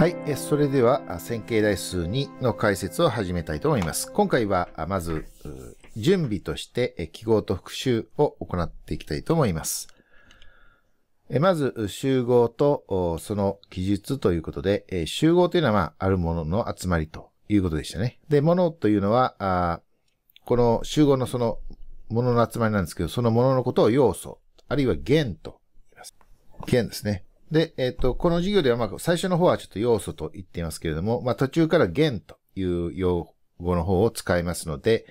はい、それでは線形代数2の解説を始めたいと思います。今回はまず準備として記号と復習を行っていきたいと思います。まず集合とその記述ということで、集合というのはまああるものの集まりということでしたね。で、ものというのは、この集合のそのものの集まりなんですけど、そのもののことを要素、あるいは弦と言います。弦ですね。で、えっ、ー、と、この授業では、まあ、最初の方はちょっと要素と言っていますけれども、まあ、途中から弦という用語の方を使いますので、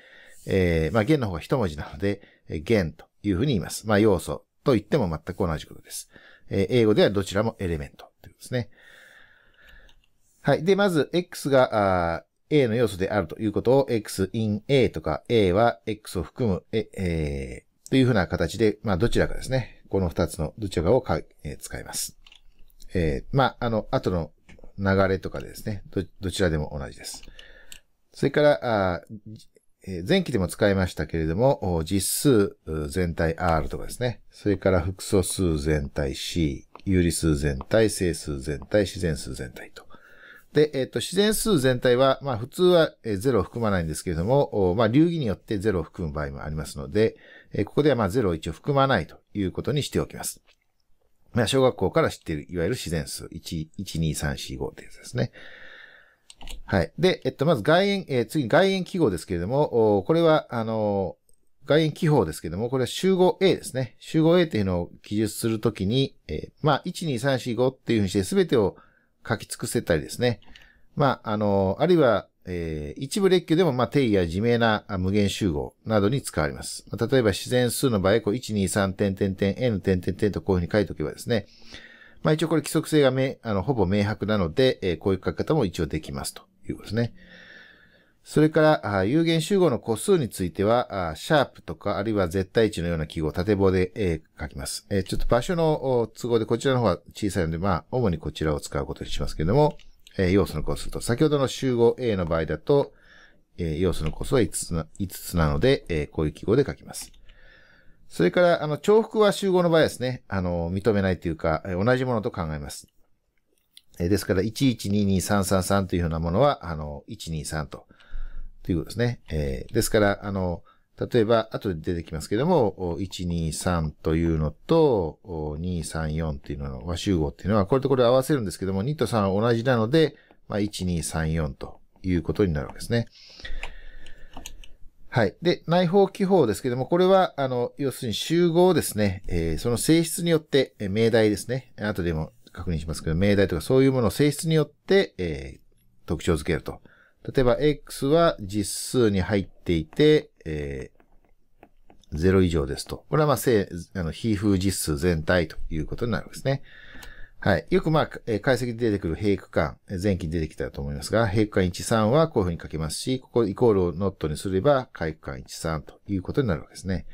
えー、まあ、弦の方が一文字なので、弦というふうに言います。まあ、要素と言っても全く同じことです。えー、英語ではどちらもエレメントということですね。はい。で、まず、X が、あ A の要素であるということを X in A とか A は X を含む、え、えー、というふうな形で、まあどちらかですね。この二つのどちらかをえ使います。えー、まあ、あの、後の流れとかですね、ど、どちらでも同じです。それから、あ前期でも使いましたけれども、実数全体 R とかですね。それから複素数全体 C、有理数全体、整数全体、自然数全体と。で、えっ、ー、と、自然数全体は、まあ普通は0を含まないんですけれども、まあ流儀によって0を含む場合もありますので、ここではまあ0を一応含まないということにしておきます。まあ、小学校から知っている、いわゆる自然数。1、1、2、3、4、5ってやつですね。はい。で、えっと、まず外縁、えー、次外縁記号ですけれども、これは、あのー、外縁記号ですけれども、これは集合 A ですね。集合 A っていうのを記述するときに、えー、まあ、1、2、3、4、5っていうふうにして全てを書き尽くせたりですね。まあ、あのー、あるいは、えー、一部列挙でも、まあ、定義や自明な無限集合などに使われます。まあ、例えば、自然数の場合、こう、1、2、3、点、点、点、n、点、点、点とこういうふうに書いておけばですね、まあ、一応これ規則性がめ、あの、ほぼ明白なので、えー、こういう書き方も一応できますということですね。それから、あ有限集合の個数については、シャープとか、あるいは絶対値のような記号縦棒で、え書きます。えちょっと場所の都合でこちらの方は小さいので、まあ、主にこちらを使うことにしますけれども、え要素の個数と、先ほどの集合 A の場合だと、え要素の個数は5つな ,5 つなので、えこういう記号で書きます。それから、あの、重複は集合の場合ですね、あの、認めないというか、同じものと考えます。えですから、1122333というようなものは、あの、123と、ということですね。えですから、あの、例えば、後で出てきますけども、123というのと、234っていうのの和集合っていうのは、これとこれ合わせるんですけども、2と3は同じなので、まあ、1234ということになるわけですね。はい。で、内包記法ですけども、これは、あの、要するに集合ですね、えー、その性質によって、えー、命題ですね。後でも確認しますけど、命題とかそういうものを性質によって、えー、特徴づけると例えば x は実数に入っていて、えー、0以上ですと。これはまあ、正、あの、非風実数全体ということになるんですね。はい。よくまあ、えー、解析で出てくる平区間、前期に出てきたと思いますが、平区間1、3はこういうふうに書けますし、ここイコールをノットにすれば、回区間1、3ということになるわけですね。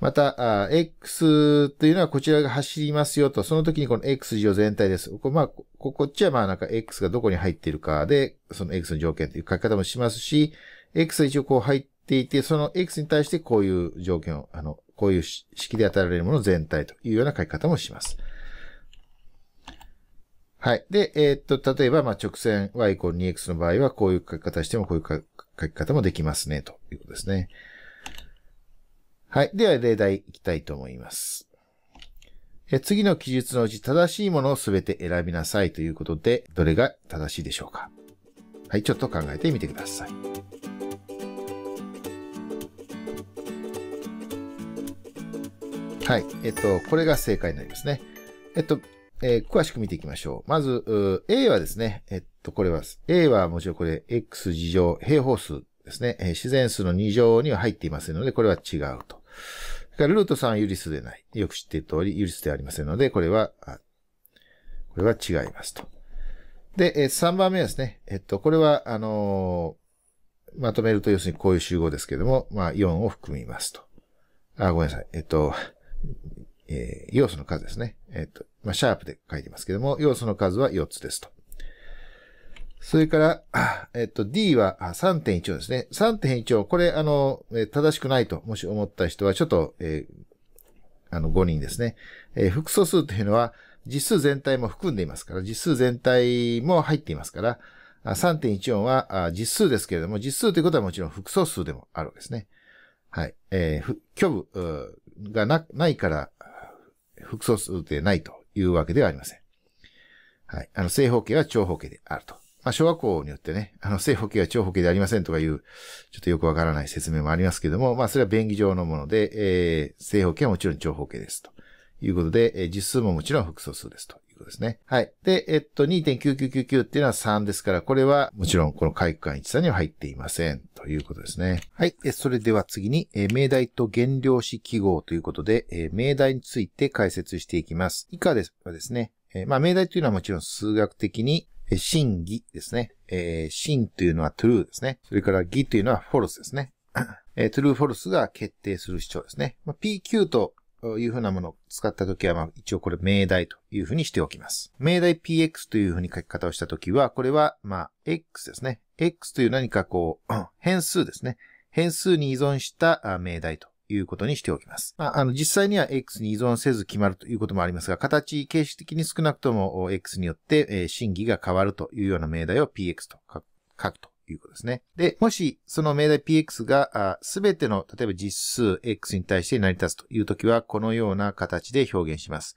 また、X というのはこちらが走りますよと、その時にこの X 字を全体です。こまあ、ここっちはまあなんか X がどこに入っているかで、その X の条件という書き方もしますし、X は一応こう入っていて、その X に対してこういう条件を、あの、こういう式で与えられるもの全体というような書き方もします。はい。で、えー、っと、例えば、まあ、直線 y イコール 2x の場合は、こういう書き方しても、こういう書き方もできますね、ということですね。はい。では、例題いきたいと思います。え次の記述のうち正しいものをすべて選びなさいということで、どれが正しいでしょうかはい、ちょっと考えてみてください。はい、えっと、これが正解になりますね。えっと、えー、詳しく見ていきましょう。まず、A はですね、えっと、これは、A はもちろんこれ、X 二乗平方数ですね、えー、自然数の2乗には入っていませんので、これは違うと。ルート3はユリスでない。よく知っている通り、ユリスではありませんので、これは、これは違いますと。で、3番目ですね。えっと、これは、あのー、まとめると、要するにこういう集合ですけども、まあ、4を含みますと。あ、ごめんなさい。えっと、えー、要素の数ですね。えっと、まあ、シャープで書いてますけども、要素の数は4つですと。それから、えっと、D は3.14ですね。3.14、これ、あの、正しくないと、もし思った人は、ちょっと、えー、あの、5人ですね。えー、複素数というのは、実数全体も含んでいますから、実数全体も入っていますから、3.14は実数ですけれども、実数ということはもちろん複素数でもあるわけですね。はい。えー、虚部がなないから、複素数でないというわけではありません。はい。あの、正方形は長方形であると。まあ、小学校によってね、あの、正方形は長方形でありませんとかいう、ちょっとよくわからない説明もありますけども、まあ、それは便宜上のもので、えー、正方形はもちろん長方形ですと。いうことで、えー、実数ももちろん複素数ですということですね。はい。で、えっと、2.9999っていうのは3ですから、これはもちろんこの回復間13には入っていませんということですね。はい。えそれでは次に、えー、命題と原量子記号ということで、えー、命題について解説していきます。以下ですですね、まあ、命題というのはもちろん数学的に、え真偽ですね。えー、真というのは true ですね。それから偽というのは false ですね。えー、true false が決定する主張ですね。まあ、pq というふうなものを使ったときは、まあ、一応これ命題というふうにしておきます。命題 px というふうに書き方をしたときは、これは、まあ、x ですね。x という何かこう、変数ですね。変数に依存した命題ということにしておきます。まあ、あの、実際には X に依存せず決まるということもありますが、形、形式的に少なくとも X によって、えー、真が変わるというような命題を PX と書くということですね。で、もし、その命題 px が、すべての、例えば実数 x に対して成り立つというときは、このような形で表現します。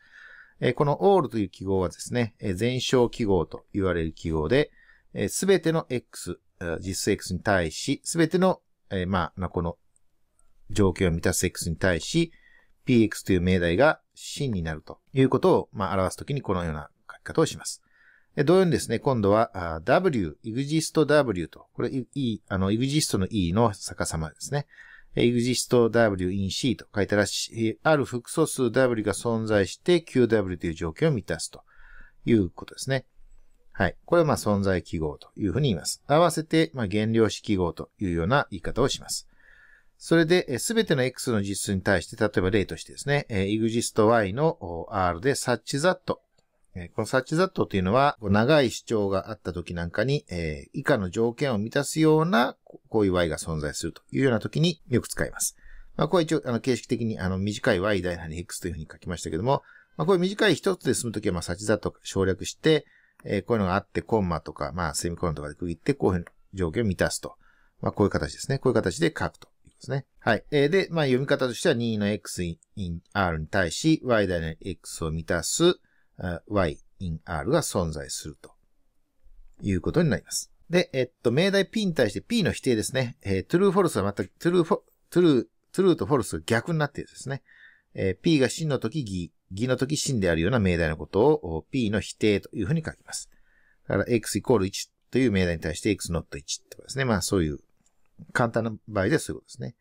えー、この all という記号はですね、えー、全小記号と言われる記号で、す、えー、ての x、実数 x に対し、すべての、えー、まあ、この条件を満たす x に対し、px という命題が真になるということを、まあ、表すときにこのような書き方をします。同様にですね、今度は w、exist.w と、これ e、あの、exist の e の逆さまですね。exist.w in c と書いたら、ある複素数 w が存在して qw という条件を満たすということですね。はい。これはまあ存在記号というふうに言います。合わせて、まあ、原量子記号というような言い方をします。それで、すべての X の実数に対して、例えば例としてですね、exist.y の R で s t c h that このサッチザットというのは、長い主張があった時なんかに、以下の条件を満たすような、こういう Y が存在するというような時によく使います。まあ、これは一応、あの、形式的に、あの、短い Y 代なり X というふうに書きましたけども、まあ、これ短い一つで済むときは、まあ、サッチザット省略して、こういうのがあって、コンマとか、まあ、セミコロンとかで区切って、こういう条件を満たすと。まあ、こういう形ですね。こういう形で書くとですね。はい。えー、で、まあ、読み方としては2の x in r に対し y 代の x を満たす y in r が存在するということになります。で、えっと、命題 p に対して p の否定ですね。えー、true false はまた true, true, true と false が逆になっているんですね。えー、p が真の時偽、偽の時真であるような命題のことを p の否定というふうに書きます。だから x イコール1という命題に対して x not 1ってことですね。まあそういう簡単な場合ではそういうことですね。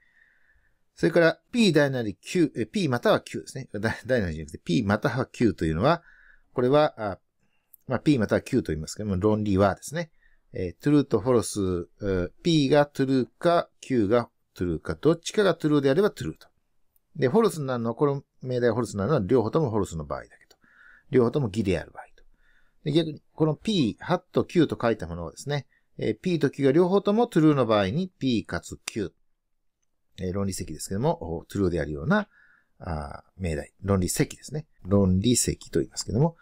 それから P 大なり Q、P または Q ですね。大なりじゃなくて P または Q というのは、これは、あまあ、P または Q と言いますけども、論理はですね、えー、true と false、P が true か Q が true か、どっちかが true であれば true と。で、false になるのは、この命題が false になるのは両方とも false の場合だけど、両方とも偽である場合と。で逆に、この P、hat、Q と書いたものをですね、P と Q が両方とも true の場合に P かつ Q。論理積ですけども、true であるような、命題。論理積ですね。論理積と言いますけども。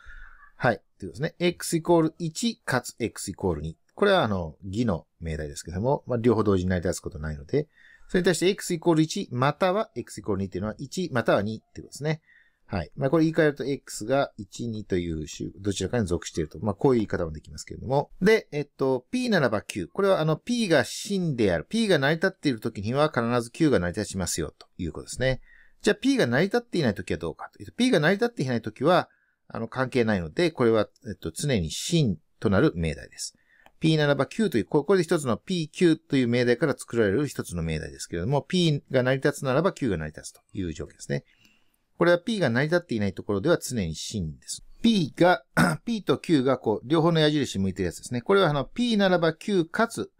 はい。ということですね。x イコール1かつ x イコール2。これはあの、偽の命題ですけども、まあ、両方同時に成り立つことないので、それに対して x イコール1または x イコール2っていうのは1または2ってことですね。はい。まあ、これ言い換えると X が1、2という種、どちらかに属していると。まあ、こういう言い方もできますけれども。で、えっと、P ならば Q。これはあの、P が真である。P が成り立っている時には必ず Q が成り立ちますよ、ということですね。じゃあ P が成り立っていない時はどうかというと、P が成り立っていない時は、あの、関係ないので、これは、えっと、常に真となる命題です。P ならば Q という、これで一つの PQ という命題から作られる一つの命題ですけれども、P が成り立つならば Q が成り立つという条件ですね。これは P が成り立っていないところでは常に真です。P が、P と Q がこう、両方の矢印向いてるやつですね。これはあの、P ならば Q かつ、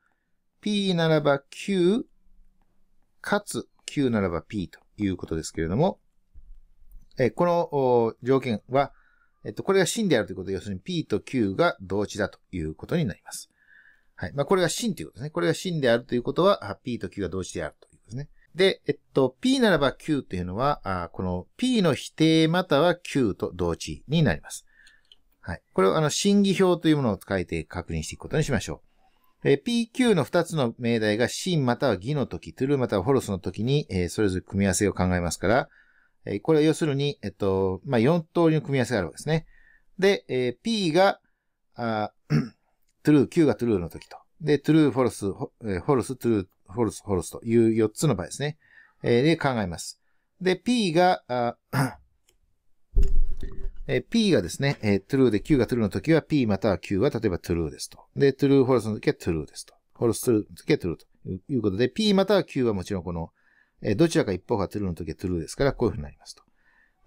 P ならば Q かつ、Q ならば P ということですけれども、えこの条件は、えっと、これが真であるということで、要するに P と Q が同値だということになります。はい。まあ、これが真ということですね。これが真であるということは、P と Q が同値であるとで、えっと、p ならば q というのは、あこの p の否定または q と同値になります。はい。これをあの、審議表というものを使えて確認していくことにしましょう。え pq の2つの命題が真または偽の時、トゥルーまたはフォ s スの時に、えー、それぞれ組み合わせを考えますから、えー、これは要するに、えっと、まあ、4通りの組み合わせがあるわけですね。で、えー、p が、あ true、q が true の時と。で、true、false、false、true、フォルス、フォルスという4つの場合ですね。えー、で考えます。で、P が、ええ P がですね、えー、true で Q が true の時は P または Q は例えば true ですと。で、true フォルスの時は true ですと。フォルス true の時は true ということで、P または Q はもちろんこの、えー、どちらか一方が true の時は true ですから、こういうふうになりますと。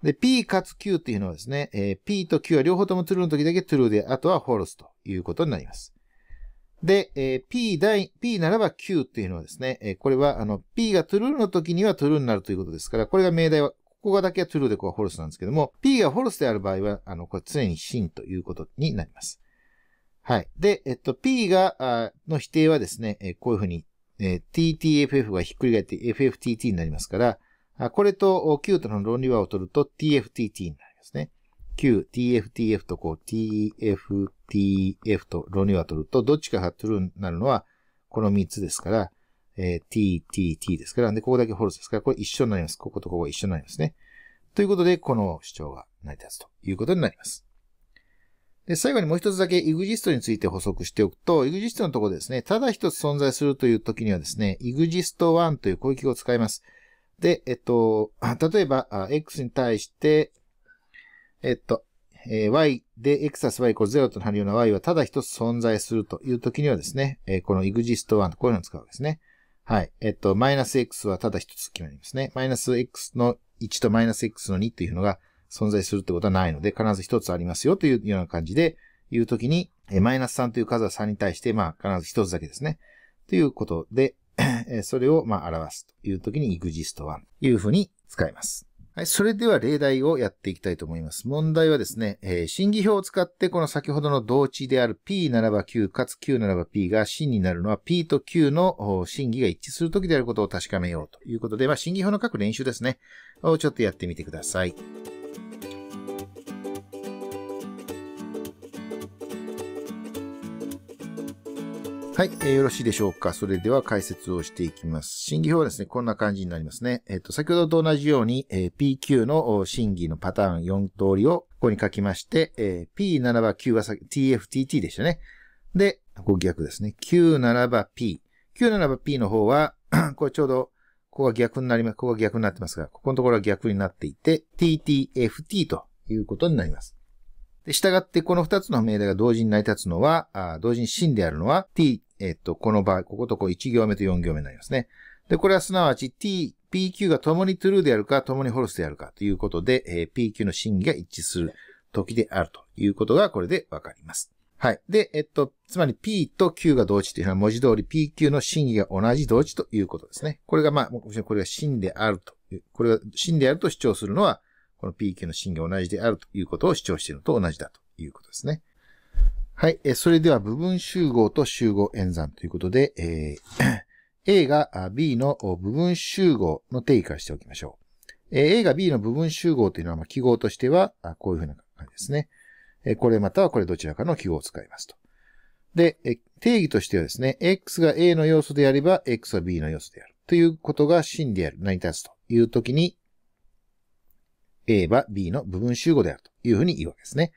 で、P かつ Q っていうのはですね、えー、P と Q は両方とも true の時だけ true で、あとは false ということになります。で、えー、P 第、P ならば Q っていうのはですね、えー、これは、あの、P が true の時には true になるということですから、これが命題は、ここがだけは true でここは false なんですけども、P が false である場合は、あの、これ常に真ということになります。はい。で、えっと、P が、あの否定はですね、えー、こういうふうに、えー、TTFF がひっくり返って FFTT になりますから、あこれと Q との論理和を取ると TFTT になりますね。Q、TFTF とこう t f tf とロニは取ると、どっちかが取るルになるのは、この3つですから、えー、t, t, t ですから、で、ここだけホルスですから、これ一緒になります。こことここが一緒になりますね。ということで、この主張が成り立つということになります。で、最後にもう一つだけ EXIST について補足しておくと、EXIST のところですね、ただ一つ存在するという時にはですね、EXIST1 という攻撃を使います。で、えっと、例えば、X に対して、えっと、えー、y で x たす y イコール0となるような y はただ一つ存在するという時にはですね、えー、この exist1 こういうのを使うわけですね。はい。えっと、マイナス x はただ一つ決まりますね。マイナス x の1とマイナス x の2というのが存在するってことはないので、必ず一つありますよというような感じで言うときに、えマイナス3という数は3に対して、まあ、必ず一つだけですね。ということで、えそれを、まあ、表すというときに exist1 というふうに使います。はい、それでは例題をやっていきたいと思います。問題はですね、えー、審議表を使ってこの先ほどの動値である P ならば Q かつ Q ならば P が真になるのは P と Q の審議が一致するときであることを確かめようということで、まあ、審議表の各練習ですね、をちょっとやってみてください。はい、えー、よろしいでしょうか。それでは解説をしていきます。審議表はですね、こんな感じになりますね。えっ、ー、と、先ほどと同じように、えー、PQ の審議のパターン4通りをここに書きまして、えー、p らば Q は TFTT でしたね。で、ここ逆ですね。q ならば P。q ならば P の方は これちょうど、ここが逆になります。ここが逆になってますが、ここのところは逆になっていて、TTFT ということになります。で、従ってこの二つの命題が同時に成り立つのは、あ同時に真であるのは t、えっと、この場合、こことこう1行目と4行目になりますね。で、これはすなわち t、pq が共に true であるか、共に false であるかということで、えー、pq の真偽が一致する時であるということがこれでわかります。はい。で、えっと、つまり P と Q が同値というのは文字通り PQ の真偽が同じ同値ということですね。これがまあ、もちろんこれが真であるという、これが真であると主張するのは、この PK の議が同じであるということを主張しているのと同じだということですね。はい。えそれでは部分集合と集合演算ということで、えー、A が B の部分集合の定義からしておきましょう。え A が B の部分集合というのは、ま記号としては、こういうふうな感じですね。えこれまたはこれどちらかの記号を使いますと。で、え定義としてはですね、X が A の要素であれば、X は B の要素である。ということが真である、成り立つというときに、A は B の部分集合であるというふうに言うわけですね。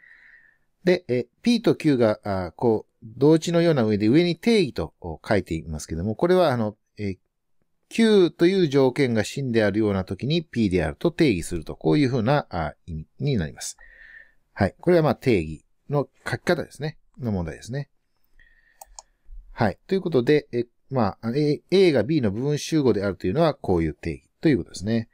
で、え P と Q が、あこう、同値のような上で上に定義と書いていますけども、これはあの、え Q という条件が真であるような時に P であると定義すると、こういうふうなあ意味になります。はい。これはまあ定義の書き方ですね。の問題ですね。はい。ということで、えまあ、A が B の部分集合であるというのはこういう定義ということですね。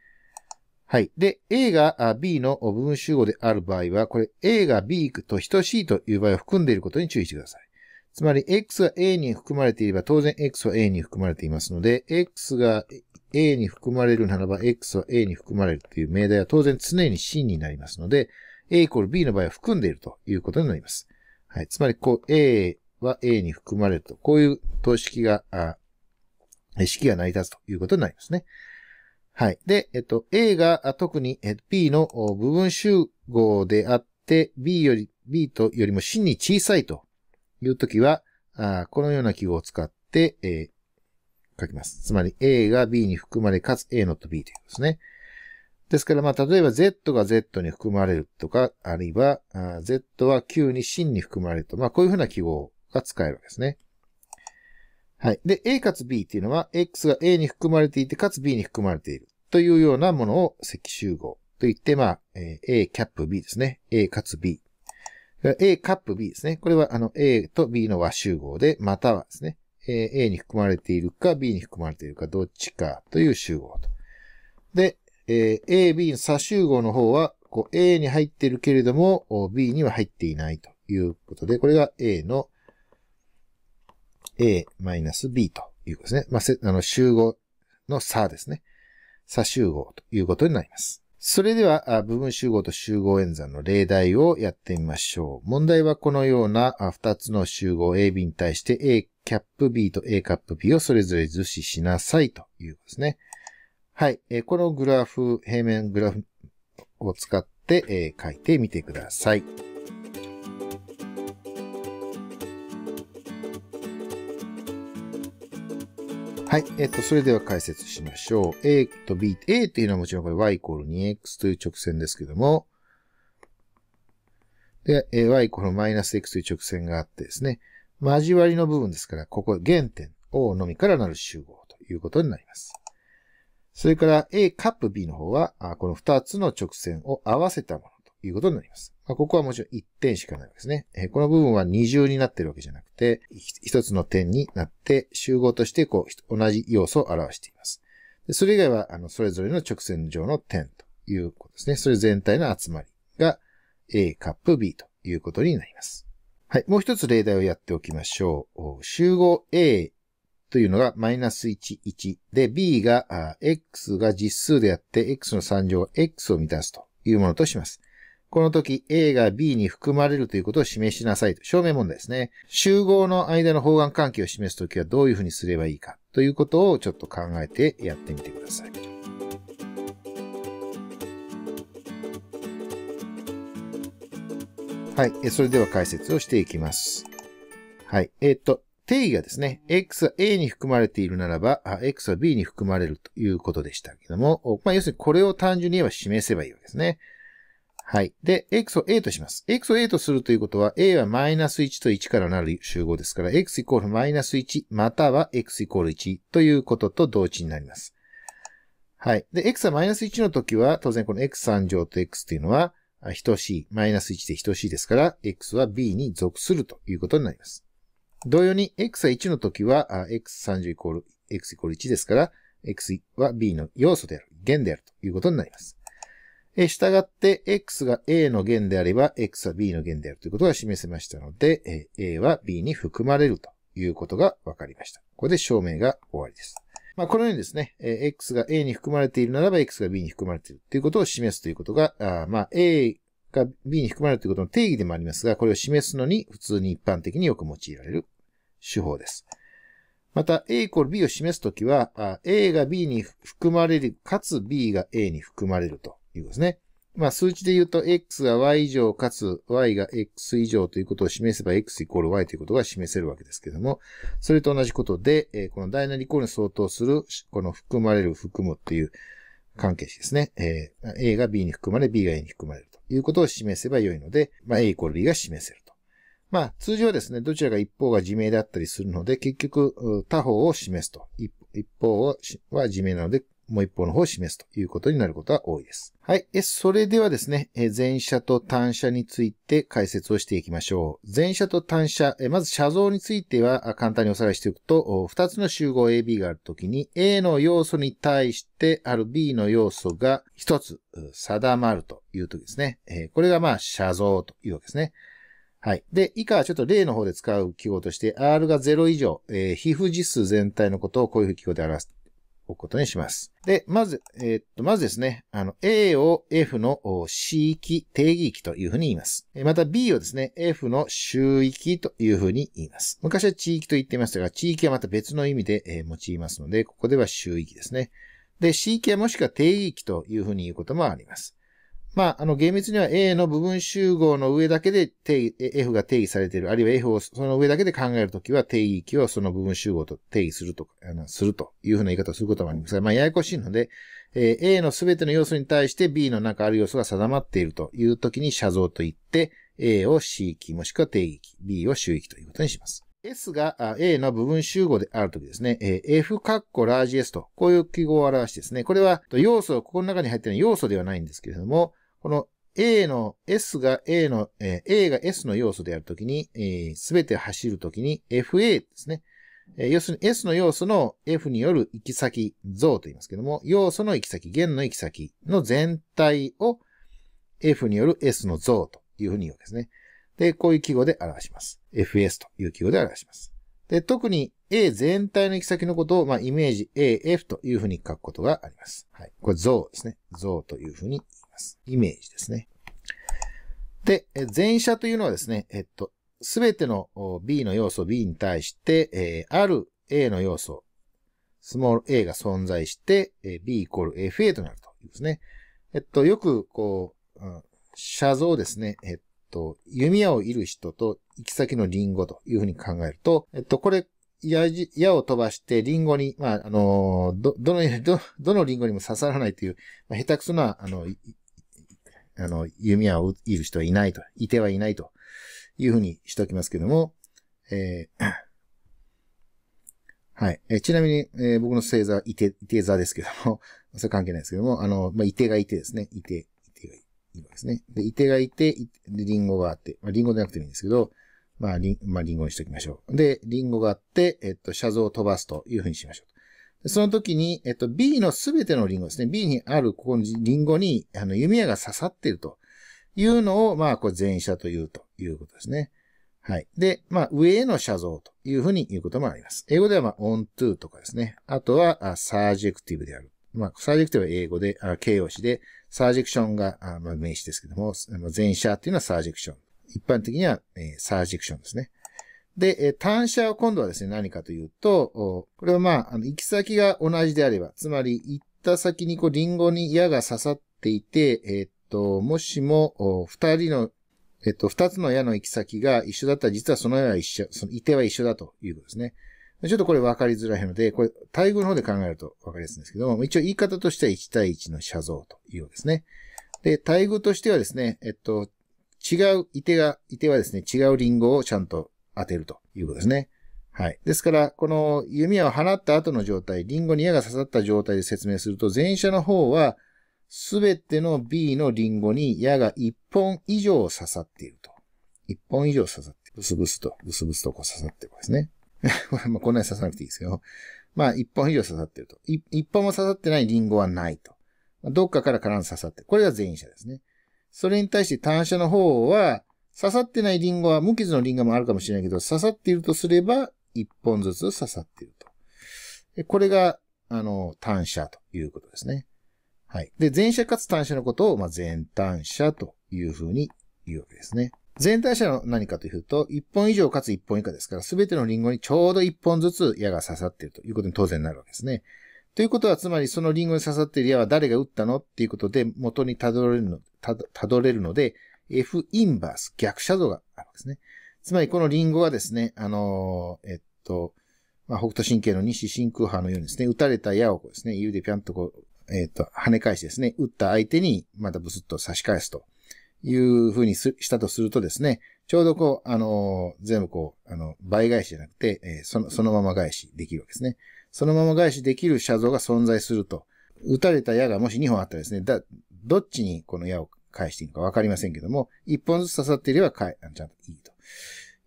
はい。で、A が B の部分集合である場合は、これ A が B と等しいという場合を含んでいることに注意してください。つまり、X が A に含まれていれば、当然 X は A に含まれていますので、X が A に含まれるならば、X は A に含まれるという命題は当然常に C になりますので、A イコール B の場合は含んでいるということになります。はい。つまり、こう、A は A に含まれると、こういう等式が、式が成り立つということになりますね。はい。で、えっと、A が特に P の部分集合であって、B より、B とよりも C に小さいというときは、あこのような記号を使って、えー、書きます。つまり A が B に含まれ、かつ A のと B ということですね。ですから、まあ、例えば Z が Z に含まれるとか、あるいは、Z は Q に真に含まれると、まあ、こういうふうな記号が使えるわけですね。はい。で、A かつ B っていうのは、X が A に含まれていて、かつ B に含まれている。というようなものを積集合と言って、まあ、え A キャップ B ですね。A かつ B。A カップ B ですね。これは、あの、A と B の和集合で、またはですね、A に含まれているか、B に含まれているか、どっちかという集合と。で、え A、B の差集合の方は、こう、A に入っているけれども、B には入っていないということで、これが A の a-b ということですね。まあ、あの集合の差ですね。差集合ということになります。それでは、部分集合と集合演算の例題をやってみましょう。問題はこのような2つの集合 AB に対して A キャップ B と A カップ B をそれぞれ図示しなさいということですね。はい。このグラフ、平面グラフを使って書いてみてください。はい。えっと、それでは解説しましょう。A と B、A っていうのはもちろんこれ y イコール 2x という直線ですけども、で、y イコールマイナス x という直線があってですね、交わりの部分ですから、ここ原点 O のみからなる集合ということになります。それから A カップ B の方は、この2つの直線を合わせたもの。いうことになります。まあ、ここはもちろん1点しかないわけですね。えー、この部分は二重になってるわけじゃなくて、一つの点になって集合としてこう同じ要素を表しています。でそれ以外はあのそれぞれの直線上の点ということですね。それ全体の集まりが A カップ B ということになります。はい。もう一つ例題をやっておきましょう。集合 A というのがマイナス1、1で B が X が実数であって X の3乗は X を満たすというものとします。この時 A が B に含まれるということを示しなさいと。証明問題ですね。集合の間の方眼関係を示すときはどういうふうにすればいいかということをちょっと考えてやってみてください。はい。それでは解説をしていきます。はい。えっ、ー、と、定義がですね、x は a に含まれているならば、x は b に含まれるということでしたけども、まあ、要するにこれを単純に言えば示せばいいわけですね。はい。で、x を a とします。x を a とするということは、a はマイナス1と1からなる集合ですから、x イコールマイナス1または x イコール1ということと同値になります。はい。で、x はマイナス1の時は、当然この x3 乗と x というのは、等しい、マイナス1で等しいですから、x は b に属するということになります。同様に、x は1の時は、x30 イコール、x イコール1ですから、x は b の要素である、弦であるということになります。た従って、x が a の弦であれば、x は b の弦であるということが示せましたので、a は b に含まれるということが分かりました。これで証明が終わりです。まあ、このようにですね、x が a に含まれているならば、x が b に含まれているということを示すということが、あまあ、a が b に含まれるということの定義でもありますが、これを示すのに普通に一般的によく用いられる手法です。また、a イコール b を示すときは、a が b に含まれる、かつ b が a に含まれるということですね。まあ、数値で言うと、x が y 以上かつ y が x 以上ということを示せば、x イコール y ということが示せるわけですけども、それと同じことで、えこのダイナリコールに相当する、この含まれる、含むっていう関係詞ですね。え a が b に含まれ、b が a に含まれるということを示せば良いので、まあ、a イコール b が示せると。まあ、通常はですね、どちらが一方が自明であったりするので、結局、他方を示すと。一方は自明なので、もう一方の方を示すということになることは多いです。はい。え、それではですね、前者と単車について解説をしていきましょう。前者と単車、まず車像については簡単におさらいしておくと、2つの集合 AB があるときに、A の要素に対してある B の要素が1つ定まるというときですね。これがまあ、車像というわけですね。はい。で、以下はちょっと例の方で使う記号として、R が0以上、えー、皮膚実数全体のことをこういう記号で表す。くことにします。で、まず、えー、っと、まずですね、あの、A を F の C 域、定義域というふうに言います。また B をですね、F の周域というふうに言います。昔は地域と言っていましたが、地域はまた別の意味で用いますので、ここでは周域ですね。で、C 域はもしくは定義域というふうに言うこともあります。まあ、あの、厳密には A の部分集合の上だけで定義、F が定義されている。あるいは F をその上だけで考えるときは定義域をその部分集合と定義するとか、あのするというふうな言い方をすることもありますが、まあ、ややこしいので、えー、A のすべての要素に対して B の中ある要素が定まっているというときに写像と言って、A を C 域もしくは定義域、B を周域ということにします。S が A の部分集合であるときですね、F カッコラージ S と、こういう記号を表してですね、これは要素、ここの中に入っている要素ではないんですけれども、この A の S が A の、A が S の要素であるときに、す、え、べ、ー、て走るときに FA ですね。えー、要するに S の要素の F による行き先像と言いますけども、要素の行き先、弦の行き先の全体を F による S の像というふうに言うわけですね。で、こういう記号で表します。FS という記号で表します。で、特に A 全体の行き先のことを、まあ、イメージ AF というふうに書くことがあります。はい。これ像ですね。像というふうにます。イメージですね。で、前者というのはですね、えっと、すべての B の要素 B に対して、えー、ある A の要素、スモール A が存在して、えー、B イコール FA となるというですね。えっと、よく、こう、うん、写像ですね。えっと、弓矢を射る人と行き先のリンゴというふうに考えると、えっと、これ、矢矢を飛ばしてリンゴに、まあ、あのー、ど、どの、ど、どのリンゴにも刺さらないという、まあ、下手くそな、あの、あの、弓矢を射る人はいないと、いてはいないというふうにしておきますけども、えー、はい。えちなみに、えー、僕の星座、いて、いて座ですけども、それ関係ないですけども、あの、まあ、いてがいてですね。いて、いてがいてですね。で、いてがいて、いで、リンゴがあって、まあ、リンゴじゃなくてもいいんですけど、まあ、リン、まあ、リンゴにしておきましょう。で、リンゴがあって、えっと、写像を飛ばすというふうにしましょう。その時に、えっと、B のすべてのリンゴですね。B にある、ここのリンゴに、あの、弓矢が刺さっているというのを、まあ、これ前者というということですね。はい。で、まあ、上への写像というふうに言うこともあります。英語では、まあ、on to とかですね。あとは、あサージェクティブである。まあ、サージェクティブは英語で、あ形容詞で、サージェクションが、あまあ、名詞ですけども、前者っていうのはサージェクション。一般的には、えー、サージェクションですね。で、え単車は今度はですね、何かというと、これはまあ、あの行き先が同じであれば、つまり行った先にこう、リンゴに矢が刺さっていて、えー、っと、もしも、二人の、えー、っと、二つの矢の行き先が一緒だったら、実はその矢は一緒、そのいては一緒だということですね。ちょっとこれ分かりづらいので、これ、対語の方で考えると分かりやすいんですけども、一応言い方としては1対1の写像というようですね。で、対語としてはですね、えっと、違う、いてが、いてはですね、違うリンゴをちゃんと当てるということですね。はい。ですから、この弓矢を放った後の状態、リンゴに矢が刺さった状態で説明すると、前者の方は、すべての B のリンゴに矢が1本以上刺さっていると。1本以上刺さってブスブスと、ブスブスとこう刺さってるわけですね。まあこんなに刺さなくていいですけど。まあ1本以上刺さってると。1本も刺さってないリンゴはないと。どっかから絡んで刺さってる。これが前者ですね。それに対して単車の方は、刺さってないリンゴは無傷のリンゴもあるかもしれないけど、刺さっているとすれば、一本ずつ刺さっていると。これが、あの、単車ということですね。はい。で、前者かつ単車のことを、まあ、前単車というふうに言うわけですね。全体者の何かというと、1本以上かつ1本以下ですから、すべてのリンゴにちょうど1本ずつ矢が刺さっているということに当然なるわけですね。ということは、つまりそのリンゴに刺さっている矢は誰が撃ったのっていうことで元にたどれるの、たどれるので、F インバース、逆写像があるんですね。つまりこのリンゴはですね、あのえっと、まあ、北斗神経の西真空波のようにですね、打たれた矢をですね、指でぴゃんとこう、えっと、跳ね返してですね、打った相手にまたブスッと差し返すというふうにしたとするとですね、ちょうどこう、あの全部こう、あの、倍返しじゃなくて、えー、その、そのまま返しできるわけですね。そのまま返しできる写像が存在すると。打たれた矢がもし2本あったらですね、だ、どっちにこの矢を返していいのかわかりませんけども、一本ずつ刺さっていれば返、ちゃんといいと。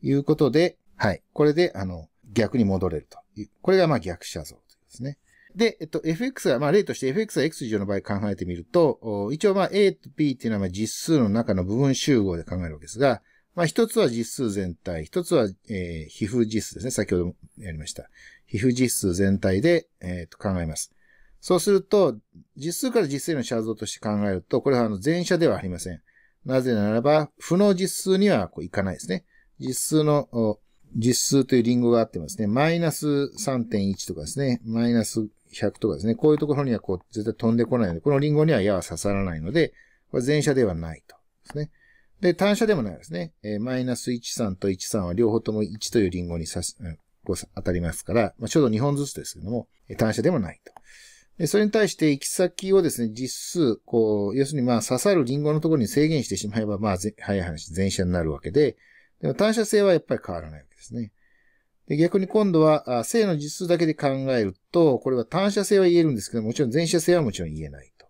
いうことで、はい。これで、あの、逆に戻れるという。これが、まあ、逆写像ということですね。で、えっと、fx が、まあ、例として fx は x 以上の場合考えてみると、一応、まあ、a と b っていうのは、まあ、実数の中の部分集合で考えるわけですが、まあ、一つは実数全体、一つは、えー、皮膚実数ですね。先ほどもやりました。皮膚実数全体で、えー、と考えます。そうすると、実数から実数への写像として考えると、これはあの前者ではありません。なぜならば、負の実数にはこういかないですね。実数の、実数というリンゴがあってますね。マイナス3.1とかですね。マイナス100とかですね。こういうところにはこう、絶対飛んでこないので、このリンゴには矢は刺さらないので、これ前者ではないと。ですね。で、単写でもないですね。えー、マイナス13と13は両方とも1というリンゴに刺うん、当たりますから、まあ、ちょうど2本ずつですけども、単写でもないと。それに対して行き先をですね、実数、こう、要するにまあ刺さるリンゴのところに制限してしまえば、まあ、早い話、前者になるわけで、でも単車性はやっぱり変わらないわけですね。で逆に今度は、正の実数だけで考えると、これは単車性は言えるんですけども、もちろん前者性はもちろん言えないと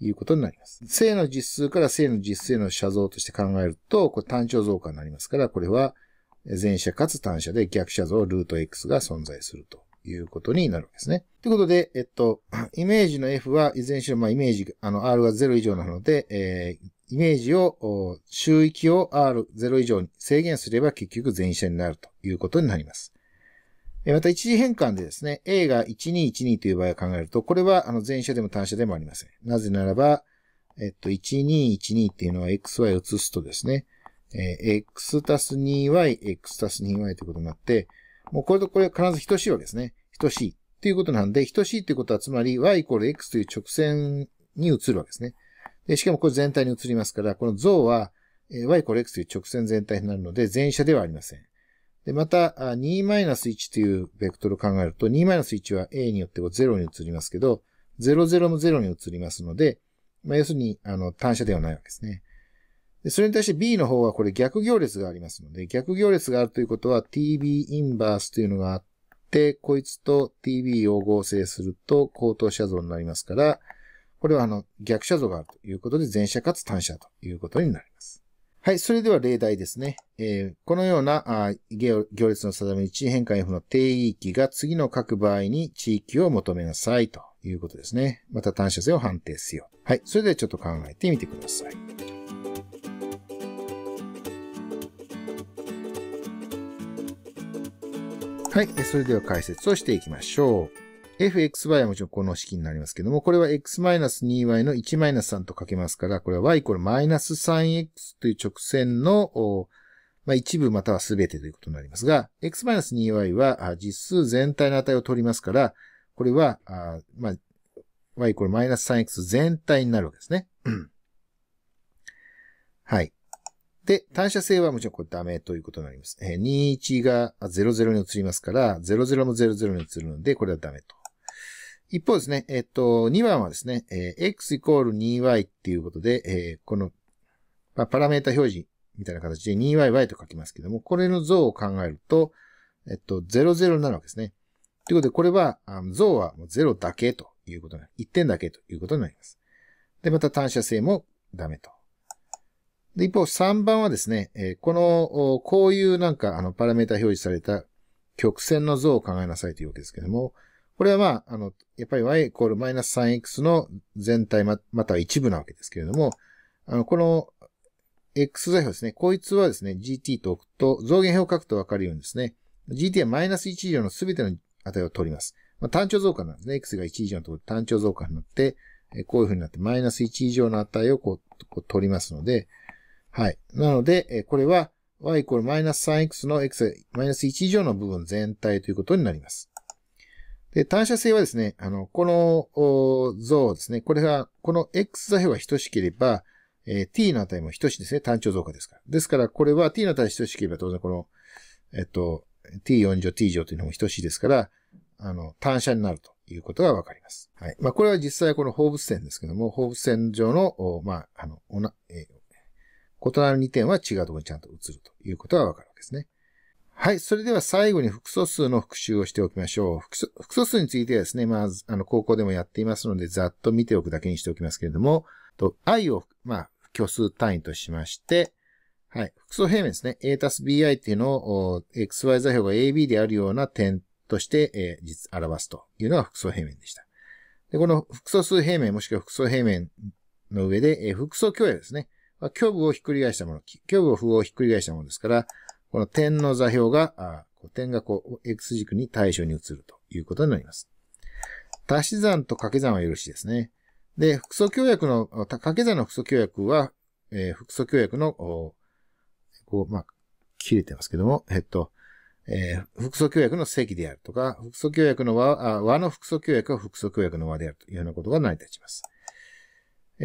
いうことになります。正の実数から正の実数への写像として考えると、これ単調増加になりますから、これは前者かつ単者で逆写像ルート X が存在するということになるわけですね。ということで、えっと、イメージの F はいずれにしろ、まあ、イメージ、あの、R が0以上なので、えー、イメージを、周域を R0 以上に制限すれば結局全者になるということになります。また一次変換でですね、A が1212という場合を考えると、これはあの全者でも単車でもありません。なぜならば、えっと、1212っていうのは XY を移すとですね、えー、X たす 2Y、X たす 2Y ということになって、もうこれとこれは必ず等しいわけですね。等しいっていうことなんで、等しいっていうことはつまり y イコール x という直線に移るわけですね。で、しかもこれ全体に移りますから、この像は y イコール x という直線全体になるので、前者ではありません。で、また、2-1というベクトルを考えると、2-1は a によって0に移りますけど、00も0に移りますので、まあ、要するに、あの、単車ではないわけですね。で、それに対して B の方はこれ逆行列がありますので、逆行列があるということは TB インバースというのがあって、こいつと TB を合成すると高等写像になりますから、これはあの逆写像があるということで、前者かつ単者ということになります。はい、それでは例題ですね。えー、このようなあ行列の定め1変換 F の定位域が次の各場合に地域を求めなさいということですね。また単射線を判定せよ。はい、それではちょっと考えてみてください。はい。それでは解説をしていきましょう。fxy はもちろんこの式になりますけども、これは x-2y の1-3と書けますから、これは y イコール -3x という直線の、まあ、一部または全てということになりますが、x-2y は実数全体の値を取りますから、これは、あまあ、y イコール -3x 全体になるわけですね。はい。で、単車性はもちろんこれダメということになります。えー、21が00に移りますから、00も00に移るので、これはダメと。一方ですね、えっ、ー、と、2番はですね、えー、x イコール 2y っていうことで、えー、この、まあ、パラメータ表示みたいな形で 2yy と書きますけども、これの像を考えると、えっ、ー、と、00になるわけですね。ということで、これは、あの像は0だけということになる。1点だけということになります。で、また単車性もダメと。で、一方3番はですね、えこの、こういうなんか、あの、パラメータ表示された曲線の像を考えなさいというわけですけども、これはまあ、あの、やっぱり y イコールマイナス 3x の全体ま、または一部なわけですけれども、あの、この x 座標ですね、こいつはですね、gt と置くと、増減表を書くとわかるようにですね、gt はマイナス1以上のすべての値を取ります。まあ、単調増加なんですね。x が1以上のところで単調増加になって、こういう風になってマイナス1以上の値をこう、こう取りますので、はい。なので、えこれは y イコールマイナス 3x の x マイナス1以上の部分全体ということになります。で、単射性はですね、あの、この像ですね、これが、この x 座標が等しければ、えー、t の値も等しいですね。単調増加ですから。ですから、これは t の値等しければ当然この、えっと、t4 乗 t 乗というのも等しいですから、あの、単射になるということがわかります。はい。まあ、これは実際この放物線ですけども、放物線上の、まあ、あの、おな、えー異なる2点は違うところにちゃんと移るということがわかるわけですね。はい。それでは最後に複素数の復習をしておきましょう。複素複素数についてはですね、まず、あの、高校でもやっていますので、ざっと見ておくだけにしておきますけれども、と、i を、まあ、虚数単位としまして、はい。複素平面ですね。a たす bi っていうのを、xy 座標が ab であるような点として、えー、実、表すというのが複素平面でした。で、この複素数平面もしくは複素平面の上で、えー、複素共有ですね。虚部をひっくり返したもの、虚部を符をひっくり返したものですから、この点の座標が、点がこう、X 軸に対象に移るということになります。足し算と掛け算はよろしいですね。で、複素協約の、掛け算の複素協約は、えー、複素協約の、こう、まあ、切れてますけども、えっと、えー、複素協約の積であるとか、複素協約の和、和の複素協約は複素協約の和であるというようなことが成り立ちます。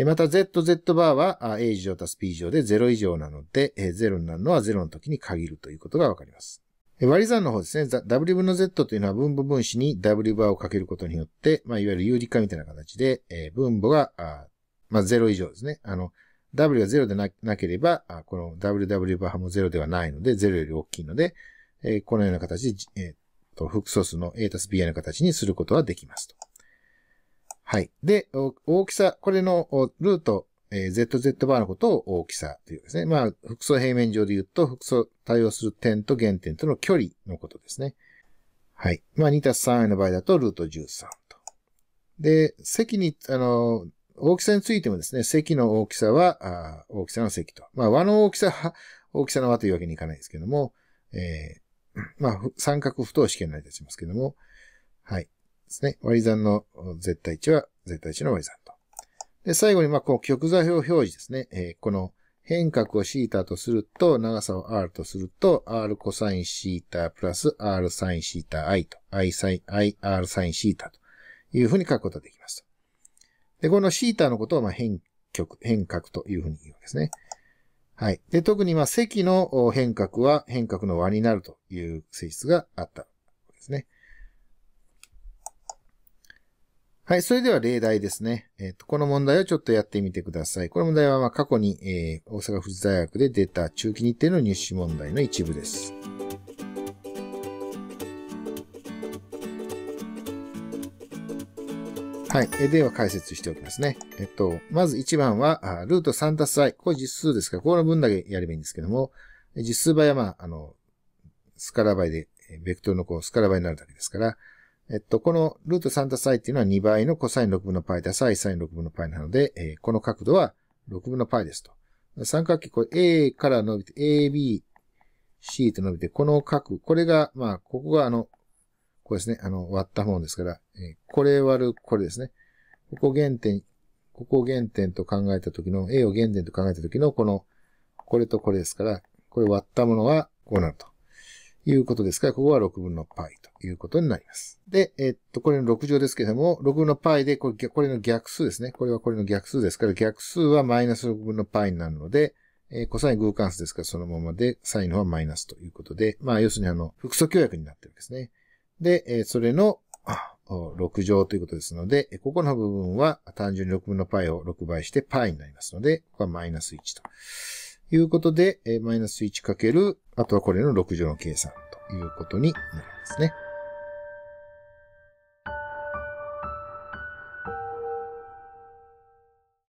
また ZZ バーは A 以上たす B 以上で0以上なので、0になるのは0の時に限るということがわかります。割り算の方ですね。W 分の Z というのは分母分子に W バーをかけることによって、まあ、いわゆる有理化みたいな形で、分母が、まあ、0以上ですね。あの、W が0でなければ、この WW バーも0ではないので、0より大きいので、このような形で、複素数の A たす BI の形にすることはできますと。はい。で、大きさ、これのルート、えー、ZZ バーのことを大きさというですね。まあ、複素平面上で言うと、複素対応する点と原点との距離のことですね。はい。まあ、2たす 3i の場合だと、ルート13と。で、積に、あの、大きさについてもですね、積の大きさは、あ大きさの積と。まあ、和の大きさは、大きさの和というわけにいかないですけども、えー、まあ、三角不等式になりたちますけども、はい。ですね。割り算の絶対値は絶対値の割り算と。で、最後に、まこ極座標表示ですね。えー、この変角をシータとすると、長さを r とすると、r コサインシータプラス r サインシータ i と、i サイン、i r サインシータというふうに書くことができますで、このシータのことを、ま変曲、変角というふうに言うわけですね。はい。で、特に、ま積の変角は変角の和になるという性質があったわけですね。はい、それでは例題ですね。えっ、ー、と、この問題をちょっとやってみてください。この問題は、まあ、過去に、えー、大阪府立大学で出た中期日程の入試問題の一部です。はい。えでは解説しておきますね。えっと、まず1番は、あルート3たす i。これ実数ですから、この分だけやればいいんですけども、実数倍は、まあ、あの、スカラ倍で、ベクトルのこう、スカラ倍になるだけですから、えっと、このルート3たす i っていうのは2倍の c o s 6分の π たす i sin 6分の π なので、えー、この角度は6分の π ですと。三角形、これ A から伸びて、A、B、C と伸びて、この角、これが、まあ、ここがあの、これですね、あの、割った方ですから、えー、これ割るこれですね。ここ原点、ここ原点と考えた時の、A を原点と考えた時の、この、これとこれですから、これ割ったものはこうなると。いうことですから、ここは6分の π ということになります。で、えっと、これの6乗ですけれども、6分の π でこれ、これの逆数ですね。これはこれの逆数ですから、逆数はマイナス6分の π になるので、えー、コサイン偶関数ですからそのままで、サインの方はマイナスということで、まあ、要するにあの、複素協約になってるんですね。で、えー、それの、6乗ということですので、ここの部分は単純に6分の π を6倍して π になりますので、ここはマイナス1と。いうことで、マイナス 1× あとはこれの6乗の計算ということになりますね。